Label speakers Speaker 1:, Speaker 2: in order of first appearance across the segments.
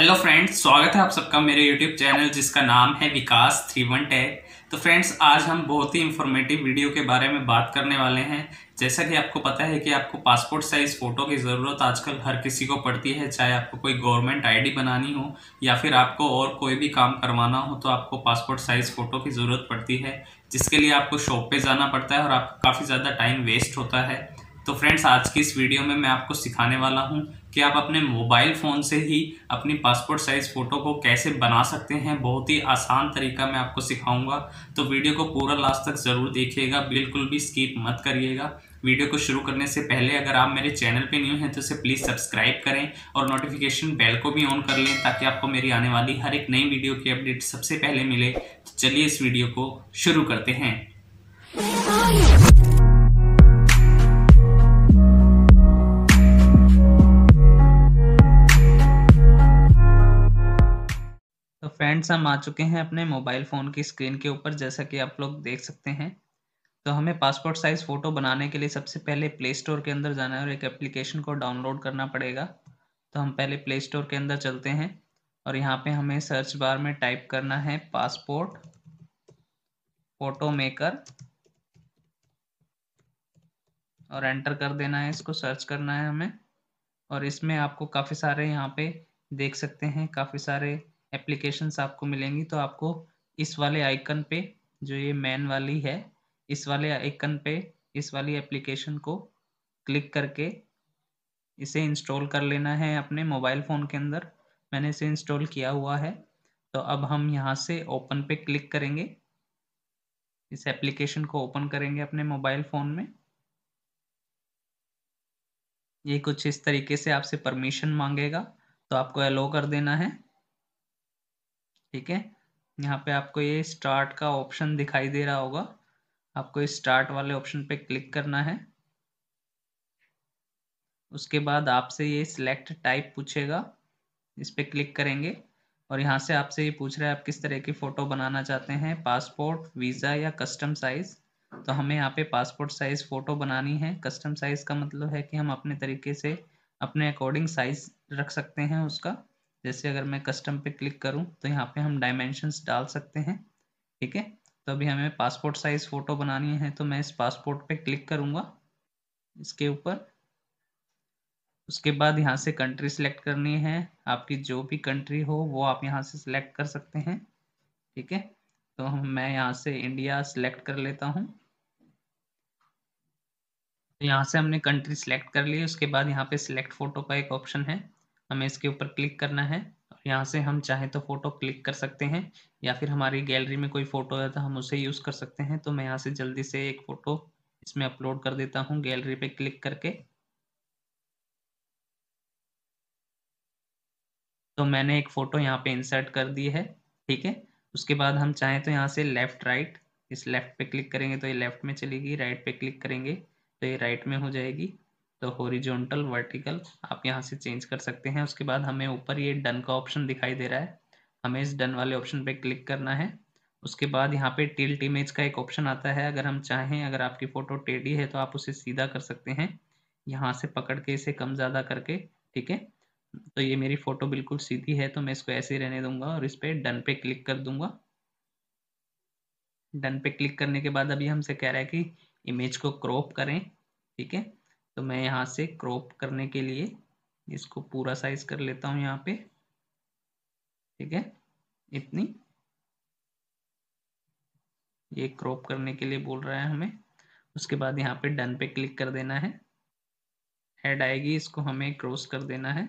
Speaker 1: hello friends स्वागत है आप सबका मेरे यूट्यूब चैनल जिसका नाम है विकास थ्री वन टे तो फ्रेंड्स आज हम बहुत ही इन्फॉर्मेटिव वीडियो के बारे में बात करने वाले हैं जैसा कि आपको पता है कि आपको पासपोर्ट साइज़ फ़ोटो की ज़रूरत आजकल हर किसी को पड़ती है चाहे आपको कोई गवर्नमेंट आईडी बनानी हो या फिर आपको और कोई भी काम करवाना हो तो आपको पासपोर्ट साइज़ फ़ोटो की ज़रूरत पड़ती है जिसके लिए आपको शॉप पर जाना पड़ता है और आपका काफ़ी ज़्यादा टाइम वेस्ट होता है तो फ्रेंड्स आज की इस वीडियो में मैं आपको सिखाने वाला हूँ कि आप अपने मोबाइल फ़ोन से ही अपनी पासपोर्ट साइज़ फ़ोटो को कैसे बना सकते हैं बहुत ही आसान तरीका मैं आपको सिखाऊंगा तो वीडियो को पूरा लास्ट तक ज़रूर देखिएगा बिल्कुल भी स्किप मत करिएगा वीडियो को शुरू करने से पहले अगर आप मेरे चैनल पे न्यू हैं तो इसे प्लीज़ सब्सक्राइब करें और नोटिफिकेशन बेल को भी ऑन कर लें ताकि आपको मेरी आने वाली हर एक नई वीडियो की अपडेट सबसे पहले मिले तो चलिए इस वीडियो को शुरू करते हैं फ्रेंड्स हम आ चुके हैं अपने मोबाइल फ़ोन की स्क्रीन के ऊपर जैसा कि आप लोग देख सकते हैं तो हमें पासपोर्ट साइज़ फ़ोटो बनाने के लिए सबसे पहले प्ले स्टोर के अंदर जाना है और एक एप्लीकेशन को डाउनलोड करना पड़ेगा तो हम पहले प्ले स्टोर के अंदर चलते हैं और यहाँ पे हमें सर्च बार में टाइप करना है पासपोर्ट फ़ोटो मेकर और एंटर कर देना है इसको सर्च करना है हमें और इसमें आपको काफ़ी सारे यहाँ पे देख सकते हैं काफ़ी सारे एप्लीकेशंस आपको मिलेंगी तो आपको इस वाले आइकन पे जो ये मैन वाली है इस वाले आइकन पे इस वाली एप्लीकेशन को क्लिक करके इसे इंस्टॉल कर लेना है अपने मोबाइल फ़ोन के अंदर मैंने इसे इंस्टॉल किया हुआ है तो अब हम यहाँ से ओपन पे क्लिक करेंगे इस एप्लीकेशन को ओपन करेंगे अपने मोबाइल फ़ोन में ये कुछ इस तरीके से आपसे परमिशन मांगेगा तो आपको अलो कर देना है ठीक है यहाँ पे आपको ये स्टार्ट का ऑप्शन दिखाई दे रहा होगा आपको इस स्टार्ट वाले ऑप्शन पे क्लिक करना है उसके बाद आपसे ये सिलेक्ट टाइप पूछेगा इस पर क्लिक करेंगे और यहाँ से आपसे ये पूछ रहा है आप किस तरह की फ़ोटो बनाना चाहते हैं पासपोर्ट वीज़ा या कस्टम साइज़ तो हमें यहाँ पे पासपोर्ट साइज़ फ़ोटो बनानी है कस्टम साइज़ का मतलब है कि हम अपने तरीके से अपने अकॉर्डिंग साइज़ रख सकते हैं उसका जैसे अगर मैं कस्टम पे क्लिक करूं तो यहाँ पे हम डायमेंशंस डाल सकते हैं ठीक है तो अभी हमें पासपोर्ट साइज फ़ोटो बनानी है तो मैं इस पासपोर्ट पे क्लिक करूँगा इसके ऊपर उसके बाद यहाँ से कंट्री सिलेक्ट करनी है आपकी जो भी कंट्री हो वो आप यहाँ से सिलेक्ट कर सकते हैं ठीक है तो मैं यहाँ से इंडिया सिलेक्ट कर लेता हूँ तो यहाँ से हमने कंट्री सिलेक्ट कर ली उसके बाद यहाँ पे सिलेक्ट फोटो का एक ऑप्शन है हमें इसके ऊपर क्लिक करना है यहाँ से हम चाहे तो फोटो क्लिक कर सकते हैं या फिर हमारी गैलरी में कोई फोटो है तो हम उसे यूज़ कर सकते हैं तो मैं यहाँ से जल्दी से एक फ़ोटो इसमें अपलोड कर देता हूँ गैलरी पे क्लिक करके तो मैंने एक फ़ोटो यहाँ पे इंसर्ट कर दी है ठीक है उसके बाद हम चाहें तो यहाँ से लेफ़्ट राइट इस लेफ़्ट पे क्लिक करेंगे तो ये लेफ़्ट में चलेगी राइट पे क्लिक करेंगे तो ये राइट में हो जाएगी तो हॉरिजॉन्टल वर्टिकल आप यहाँ से चेंज कर सकते हैं उसके बाद हमें ऊपर ये डन का ऑप्शन दिखाई दे रहा है हमें इस डन वाले ऑप्शन पे क्लिक करना है उसके बाद यहाँ पे टिल्ट इमेज का एक ऑप्शन आता है अगर हम चाहें अगर आपकी फ़ोटो टेढ़ी है तो आप उसे सीधा कर सकते हैं यहाँ से पकड़ के इसे कम ज़्यादा करके ठीक है तो ये मेरी फ़ोटो बिल्कुल सीधी है तो मैं इसको ऐसे ही रहने दूंगा और इस पर डन पे क्लिक कर दूंगा डन पे क्लिक करने के बाद अभी हमसे कह रहा है कि इमेज को क्रॉप करें ठीक है तो मैं यहाँ से क्रॉप करने के लिए इसको पूरा साइज कर लेता हूँ यहाँ पे ठीक है इतनी ये क्रॉप करने के लिए बोल रहा है हमें उसके बाद यहाँ पे डन पे क्लिक कर देना है हेड आएगी इसको हमें क्रॉस कर देना है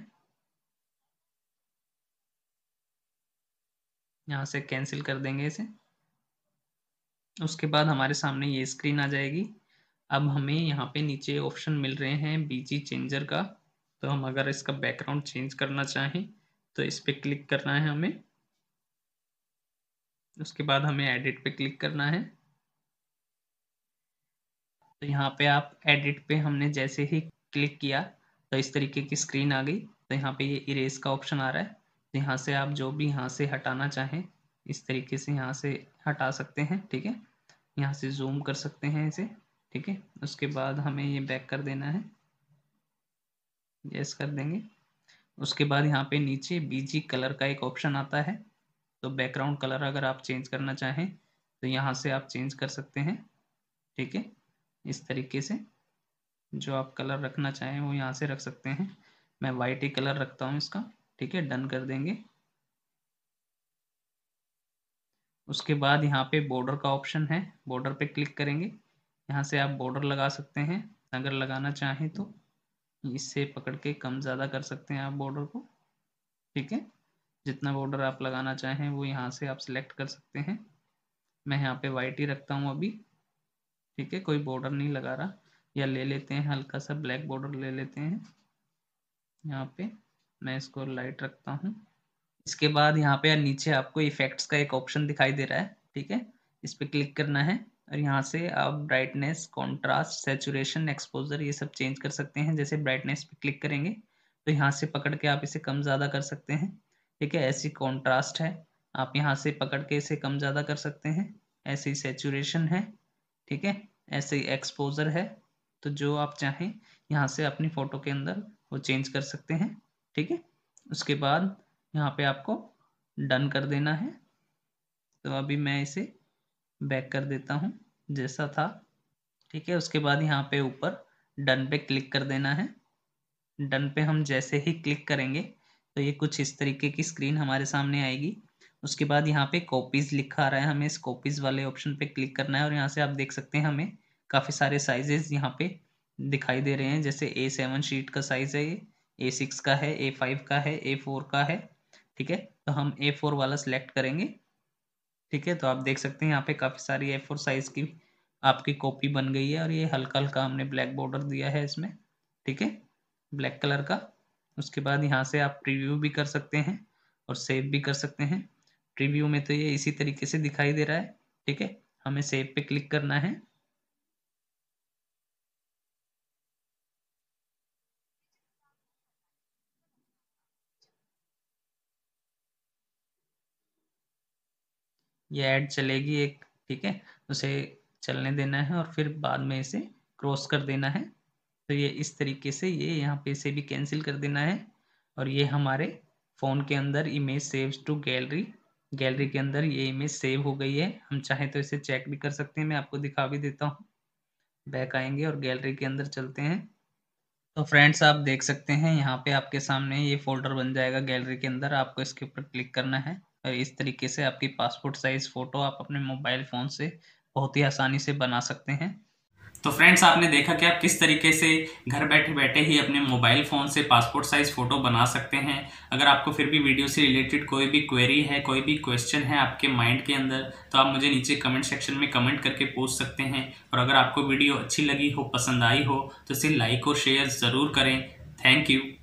Speaker 1: यहाँ से कैंसिल कर देंगे इसे उसके बाद हमारे सामने ये स्क्रीन आ जाएगी अब हमें यहाँ पे नीचे ऑप्शन मिल रहे हैं बीजी चेंजर का तो हम अगर इसका बैकग्राउंड चेंज करना चाहें तो इस पर क्लिक करना है हमें उसके बाद हमें एडिट पे क्लिक करना है तो यहाँ पे आप एडिट पे हमने जैसे ही क्लिक किया तो इस तरीके की स्क्रीन आ गई तो यहाँ पे ये इरेज का ऑप्शन आ रहा है तो यहाँ से आप जो भी यहाँ से हटाना चाहें इस तरीके से यहाँ से हटा सकते हैं ठीक है यहाँ से जूम कर सकते हैं इसे ठीक है उसके बाद हमें ये बैक कर देना है येस कर देंगे उसके बाद यहाँ पे नीचे बीजी कलर का एक ऑप्शन आता है तो बैकग्राउंड कलर अगर आप चेंज करना चाहें तो यहाँ से आप चेंज कर सकते हैं ठीक है इस तरीके से जो आप कलर रखना चाहें वो यहाँ से रख सकते हैं मैं वाइट ही कलर रखता हूँ इसका ठीक है डन कर देंगे उसके बाद यहाँ पे बॉर्डर का ऑप्शन है बॉर्डर पे क्लिक करेंगे यहाँ से आप बॉर्डर लगा सकते हैं अगर लगाना चाहें तो इससे पकड़ के कम ज़्यादा कर सकते हैं आप बॉर्डर को ठीक है जितना बॉर्डर आप लगाना चाहें वो यहाँ से आप सिलेक्ट कर सकते हैं मैं यहाँ पे वाइट ही रखता हूँ अभी ठीक है कोई बॉर्डर नहीं लगा रहा या ले लेते हैं हल्का सा ब्लैक बॉर्डर ले लेते हैं यहाँ पे मैं इसको लाइट रखता हूँ इसके बाद यहाँ पे नीचे आपको इफेक्ट्स का एक ऑप्शन दिखाई दे रहा है ठीक है इस पर क्लिक करना है और यहाँ से आप ब्राइटनेस कॉन्ट्रास्ट सेचुरेशन एक्सपोजर ये सब चेंज कर सकते हैं जैसे ब्राइटनेस पे क्लिक करेंगे तो यहाँ से पकड़ के आप इसे कम ज़्यादा कर सकते हैं ठीक है ऐसी कॉन्ट्रास्ट है आप यहाँ से पकड़ के इसे कम ज़्यादा कर सकते हैं ऐसी सेचुरेशन है ठीक है ऐसे एक्सपोजर है तो जो आप चाहें यहाँ से अपनी फ़ोटो के अंदर वो चेंज कर सकते हैं ठीक है उसके बाद यहाँ पे आपको डन कर देना है तो अभी मैं इसे बैक कर देता हूँ जैसा था ठीक है उसके बाद यहाँ पे ऊपर डन पे क्लिक कर देना है डन पे हम जैसे ही क्लिक करेंगे तो ये कुछ इस तरीके की स्क्रीन हमारे सामने आएगी उसके बाद यहाँ पे कॉपीज़ लिखा आ रहा है हमें इस कॉपीज़ वाले ऑप्शन पे क्लिक करना है और यहाँ से आप देख सकते हैं हमें काफ़ी सारे साइजेज़ यहाँ पे दिखाई दे रहे हैं जैसे ए सेवन शीट का साइज़ है ये ए सिक्स का है ए फाइव का है ए फोर का है ठीक है तो हम ए फोर वाला सिलेक्ट करेंगे ठीक है तो आप देख सकते हैं यहाँ पे काफ़ी सारी ए फोर साइज़ की आपकी कॉपी बन गई है और ये हल्का हल्का हमने ब्लैक बॉर्डर दिया है इसमें ठीक है ब्लैक कलर का उसके बाद यहाँ से आप प्रीव्यू भी कर सकते हैं और सेव भी कर सकते हैं प्रीव्यू में तो ये इसी तरीके से दिखाई दे रहा है ठीक है हमें सेव पे क्लिक करना है ये ऐड चलेगी एक ठीक है उसे चलने देना है और फिर बाद में इसे क्रॉस कर देना है तो ये इस तरीके से ये यहाँ पे इसे भी कैंसिल कर देना है और ये हमारे फ़ोन के अंदर image save to gallery gallery के अंदर ये इमेज सेव हो गई है हम चाहें तो इसे चेक भी कर सकते हैं मैं आपको दिखा भी देता हूँ बैक आएंगे और गैलरी के अंदर चलते हैं तो फ्रेंड्स आप देख सकते हैं यहाँ पे आपके सामने ये फोल्डर बन जाएगा गैलरी के अंदर आपको इसके ऊपर क्लिक करना है इस तरीके से आपकी पासपोर्ट साइज़ फ़ोटो आप अपने मोबाइल फ़ोन से बहुत ही आसानी से बना सकते हैं तो फ्रेंड्स आपने देखा कि आप किस तरीके से घर बैठे बैठे ही अपने मोबाइल फ़ोन से पासपोर्ट साइज़ फ़ोटो बना सकते हैं अगर आपको फिर भी वीडियो से रिलेटेड कोई भी क्वेरी है कोई भी क्वेश्चन है आपके माइंड के अंदर तो आप मुझे नीचे कमेंट सेक्शन में कमेंट करके पूछ सकते हैं और अगर आपको वीडियो अच्छी लगी हो पसंद आई हो तो इसे लाइक और शेयर ज़रूर करें थैंक यू